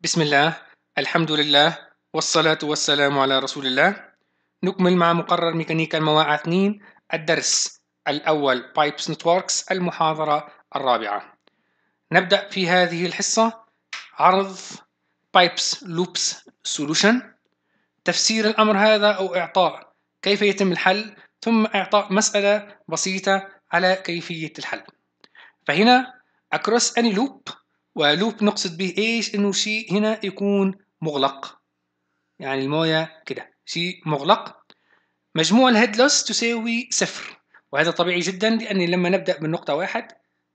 بسم الله الحمد لله والصلاة والسلام على رسول الله نكمل مع مقرر ميكانيكا المواقع 2 الدرس الأول Pipes Networks المحاضرة الرابعة نبدأ في هذه الحصة عرض Pipes Loops Solution تفسير الأمر هذا أو إعطاء كيف يتم الحل ثم إعطاء مسألة بسيطة على كيفية الحل فهنا across any loop ولوب نقصد به ايش انه شيء هنا يكون مغلق يعني المويه كده شيء مغلق مجموع الهيد لوس تساوي صفر وهذا طبيعي جدا لأني لما نبدأ من نقطة واحد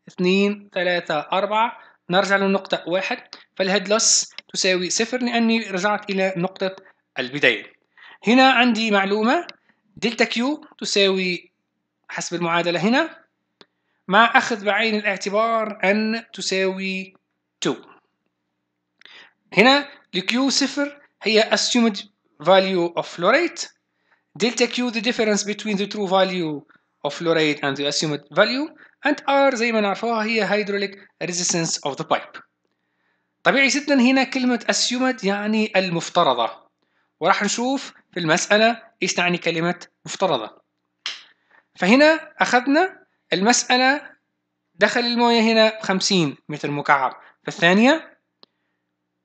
اثنين ثلاثة أربعة نرجع للنقطة واحد فالهيد لوس تساوي صفر لأني رجعت إلى نقطة البداية هنا عندي معلومة دلتا كيو تساوي حسب المعادلة هنا مع أخذ بعين الاعتبار أن تساوي 2 هنا q صفر هي assumed value of flow rate delta Q the difference between the true value of flow rate and the assumed value and R زي ما نعرفوها هي hydraulic resistance of the pipe طبيعي جدا هنا كلمة assumed يعني المفترضة وراح نشوف في المسألة ايش تعني كلمة مفترضة فهنا أخذنا المسألة دخل المويه هنا 50 متر مكعب في الثانية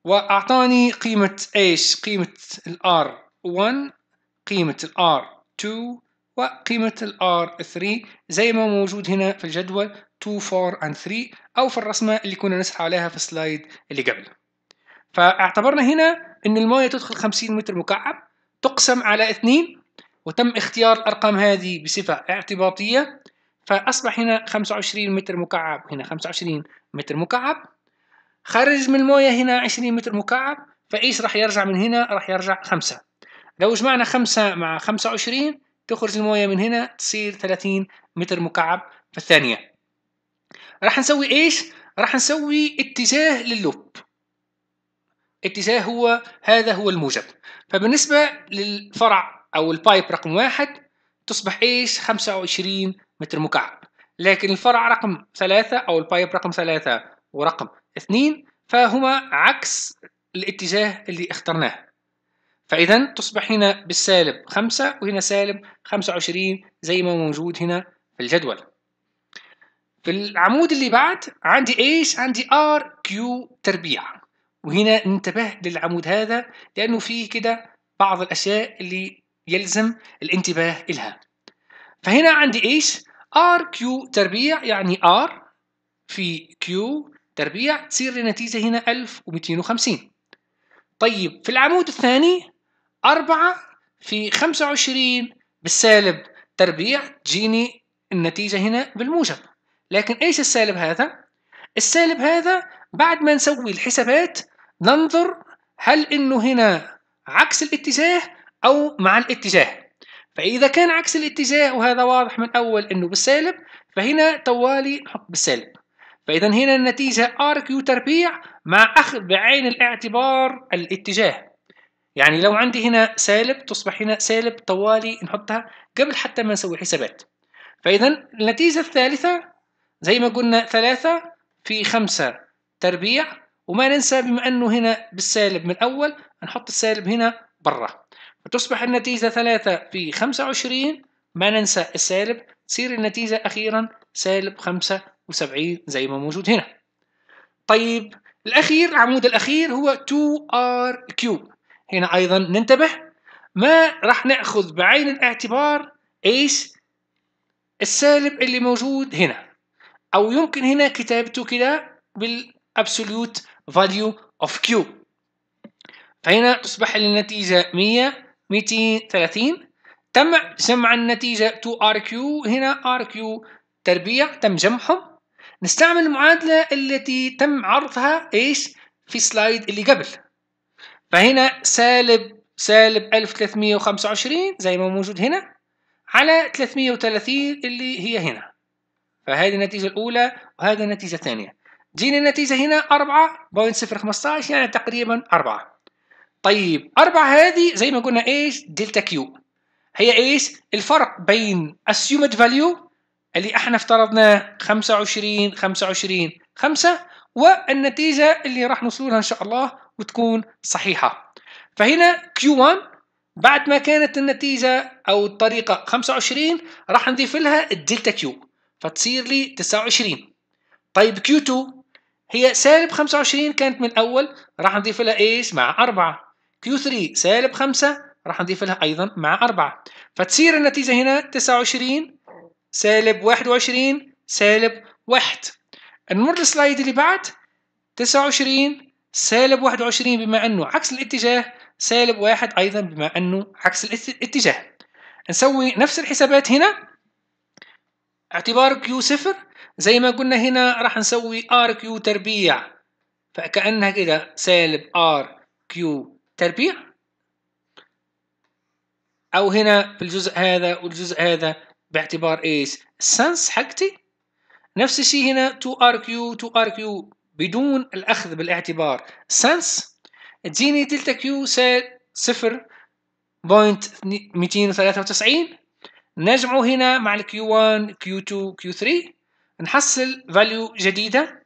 وأعطاني قيمة ايش قيمة ال R1 قيمة ال R2 وقيمة ال R3 زي ما موجود هنا في الجدول 2 4 and 3 أو في الرسمة اللي كنا نسعى عليها في السلايد اللي قبل فاعتبرنا هنا أن المويه تدخل 50 متر مكعب تقسم على 2 وتم اختيار الأرقام هذه بصفة اعتباطية فأصبح هنا 25 متر مكعب هنا 25 متر مكعب خرج من الموية هنا 20 متر مكعب فإيش راح يرجع من هنا راح يرجع 5 لو جمعنا 5 مع 25 تخرج الموية من هنا تصير 30 متر مكعب في الثانية راح نسوي إيش؟ راح نسوي اتجاه لللوب اتجاه هو هذا هو الموجب فبالنسبة للفرع أو البايب رقم واحد تصبح إيش؟ 25 متر مكعب لكن الفرع رقم ثلاثة أو البايب رقم ثلاثة ورقم اثنين فهما عكس الاتجاه اللي اخترناه فإذا تصبح هنا بالسالب خمسة وهنا سالب خمسة وعشرين زي ما موجود هنا في الجدول في العمود اللي بعد عندي ايش؟ عندي ار كيو تربيع وهنا انتبه للعمود هذا لأنه فيه كده بعض الأشياء اللي يلزم الانتباه إلها فهنا عندي ايش؟ ار كيو تربيع يعني ار في كيو تربيع تصير النتيجة هنا 1250 طيب في العمود الثاني 4 في 25 بالسالب تربيع تجيني النتيجة هنا بالموجب لكن ايش السالب هذا؟ السالب هذا بعد ما نسوي الحسابات ننظر هل انه هنا عكس الاتجاه او مع الاتجاه فإذا كان عكس الاتجاه وهذا واضح من أول أنه بالسالب فهنا توالي نحط بالسالب فإذا هنا النتيجة R Q تربيع مع أخذ بعين الاعتبار الاتجاه يعني لو عندي هنا سالب تصبح هنا سالب طوالي نحطها قبل حتى ما نسوي حسابات فإذا النتيجة الثالثة زي ما قلنا ثلاثة في خمسة تربيع وما ننسى بما أنه هنا بالسالب من الأول نحط السالب هنا برا تصبح النتيجة 3 في 25 ما ننسى السالب تصير النتيجة أخيرا سالب 75 زي ما موجود هنا طيب الأخير العمود الأخير هو 2R كيوب هنا أيضا ننتبه ما راح نأخذ بعين الاعتبار إيش السالب اللي موجود هنا أو يمكن هنا كتابته كده بالأبسوليوت فاليو أوف كيو فهنا تصبح النتيجة 100 230 تم جمع النتيجة 2RQ هنا RQ تربيع تم جمعهم نستعمل المعادلة التي تم عرضها ايش في سلايد اللي قبل فهنا سالب سالب 1325 زي ما موجود هنا على 330 اللي هي هنا فهذه النتيجة الأولى وهذه النتيجة الثانية جينا النتيجة هنا 4.015 يعني تقريبا 4 طيب أربعة هذه زي ما قلنا إيش دلتا كيو هي إيش الفرق بين assumed value اللي احنا افترضناه 25 25 5 والنتيجة اللي راح نوصلها إن شاء الله وتكون صحيحة فهنا Q1 بعد ما كانت النتيجة أو الطريقة 25 راح نضيف لها الدلتا كيو فتصير لي 29 طيب Q2 هي سالب 25 كانت من أول راح نضيف لها إيش مع 4 Q3 سالب 5 راح نضيف لها أيضا مع 4 فتصير النتيجة هنا 29 سالب 21 سالب 1 نمر للسلايد اللي بعد 29 سالب 21 بما أنه عكس الاتجاه سالب 1 أيضا بما أنه عكس الاتجاه نسوي نفس الحسابات هنا اعتبار Q 0 زي ما قلنا هنا راح نسوي RQ تربيع فكأنها كده سالب RQ تربيع او هنا في الجزء هذا والجزء هذا باعتبار ايش السنس حقتي نفس الشيء هنا 2RQ 2RQ بدون الاخذ بالاعتبار سنس تجيني دلتا كيو سال صفر نجمعه هنا مع الكيو 1 كيو 2 كيو 3 نحصل فاليو جديده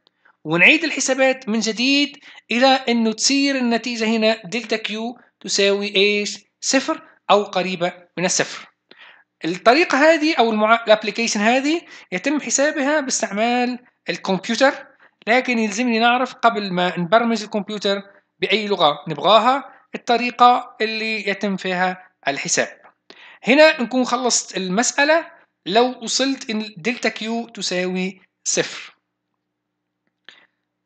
ونعيد الحسابات من جديد إلى أنه تصير النتيجة هنا دلتا كيو تساوي إيش؟ صفر أو قريبة من الصفر الطريقة هذه أو المع... الابليكيشن هذه يتم حسابها باستعمال الكمبيوتر لكن يلزمني نعرف قبل ما نبرمج الكمبيوتر بأي لغة نبغاها الطريقة اللي يتم فيها الحساب هنا نكون خلصت المسألة لو وصلت إن دلتا كيو تساوي صفر